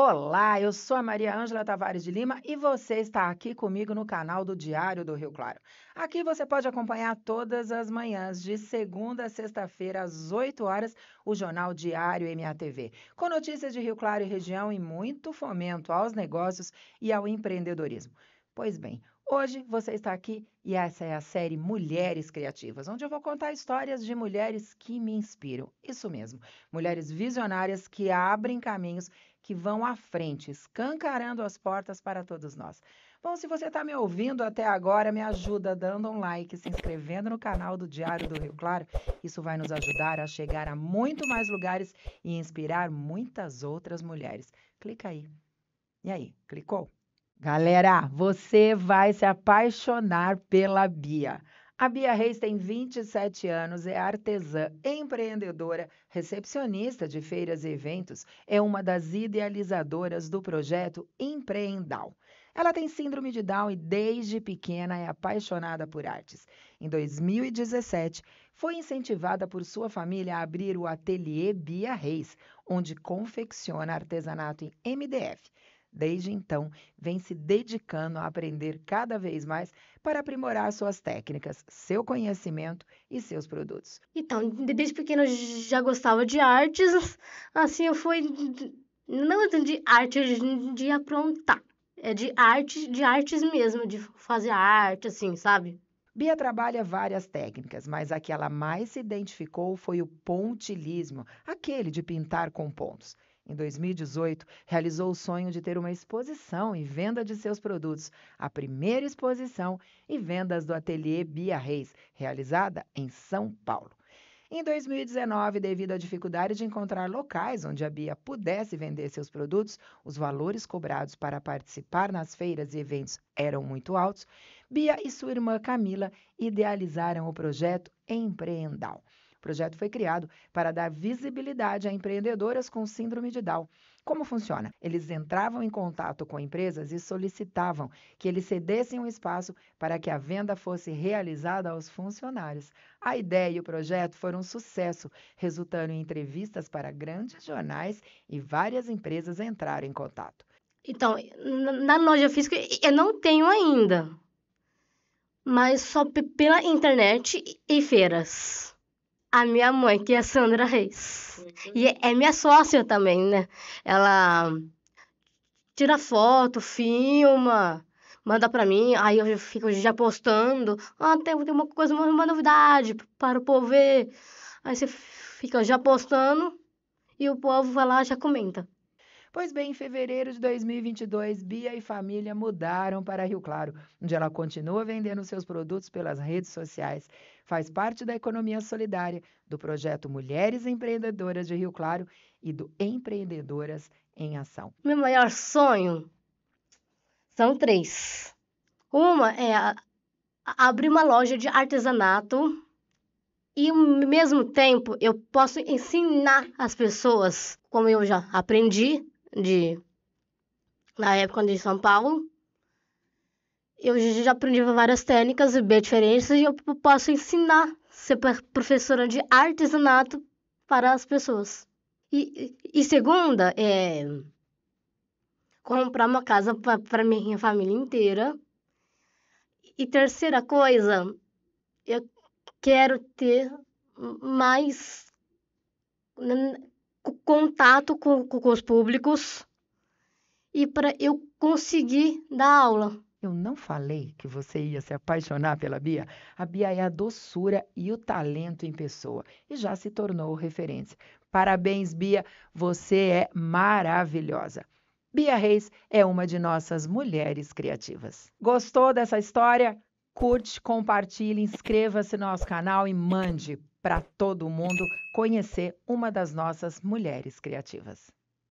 Olá, eu sou a Maria Ângela Tavares de Lima e você está aqui comigo no canal do Diário do Rio Claro. Aqui você pode acompanhar todas as manhãs, de segunda a sexta-feira, às 8 horas, o Jornal Diário MATV, com notícias de Rio Claro e região e muito fomento aos negócios e ao empreendedorismo. Pois bem, Hoje você está aqui e essa é a série Mulheres Criativas, onde eu vou contar histórias de mulheres que me inspiram. Isso mesmo, mulheres visionárias que abrem caminhos, que vão à frente, escancarando as portas para todos nós. Bom, se você está me ouvindo até agora, me ajuda dando um like, se inscrevendo no canal do Diário do Rio Claro. Isso vai nos ajudar a chegar a muito mais lugares e inspirar muitas outras mulheres. Clica aí. E aí, clicou? Galera, você vai se apaixonar pela Bia. A Bia Reis tem 27 anos, é artesã, empreendedora, recepcionista de feiras e eventos, é uma das idealizadoras do projeto Empreendal. Ela tem síndrome de Down e desde pequena é apaixonada por artes. Em 2017, foi incentivada por sua família a abrir o ateliê Bia Reis, onde confecciona artesanato em MDF. Desde então, vem se dedicando a aprender cada vez mais para aprimorar suas técnicas, seu conhecimento e seus produtos. Então, desde pequena eu já gostava de artes, assim eu fui não é de arte é de aprontar, é de arte, de artes mesmo, de fazer arte assim, sabe? Bia trabalha várias técnicas, mas a que ela mais se identificou foi o pontilismo, aquele de pintar com pontos. Em 2018, realizou o sonho de ter uma exposição e venda de seus produtos, a primeira exposição e vendas do ateliê Bia Reis, realizada em São Paulo. Em 2019, devido à dificuldade de encontrar locais onde a Bia pudesse vender seus produtos, os valores cobrados para participar nas feiras e eventos eram muito altos. Bia e sua irmã Camila idealizaram o projeto Empreendal projeto foi criado para dar visibilidade a empreendedoras com síndrome de Down. Como funciona? Eles entravam em contato com empresas e solicitavam que eles cedessem um espaço para que a venda fosse realizada aos funcionários. A ideia e o projeto foram um sucesso, resultando em entrevistas para grandes jornais e várias empresas entraram em contato. Então, na loja física eu não tenho ainda, mas só pela internet e feiras a minha mãe, que é Sandra Reis. Uhum. E é minha sócia também, né? Ela tira foto, filma, manda para mim, aí eu fico já postando. Ah, tem, tem uma coisa, uma novidade para o povo ver. Aí você fica já postando e o povo vai lá já comenta. Pois bem, em fevereiro de 2022, Bia e família mudaram para Rio Claro, onde ela continua vendendo seus produtos pelas redes sociais. Faz parte da economia solidária do projeto Mulheres Empreendedoras de Rio Claro e do Empreendedoras em Ação. Meu maior sonho são três. Uma é abrir uma loja de artesanato e ao mesmo tempo eu posso ensinar as pessoas como eu já aprendi de na época de é São Paulo. Eu já aprendi várias técnicas bem diferentes e eu posso ensinar, ser professora de artesanato para as pessoas. E, e segunda é comprar uma casa para minha família inteira. E terceira coisa, eu quero ter mais contato com, com os públicos e para eu conseguir dar aula. Eu não falei que você ia se apaixonar pela Bia. A Bia é a doçura e o talento em pessoa e já se tornou referência. Parabéns, Bia, você é maravilhosa. Bia Reis é uma de nossas mulheres criativas. Gostou dessa história? Curte, compartilhe, inscreva-se no nosso canal e mande para todo mundo conhecer uma das nossas mulheres criativas.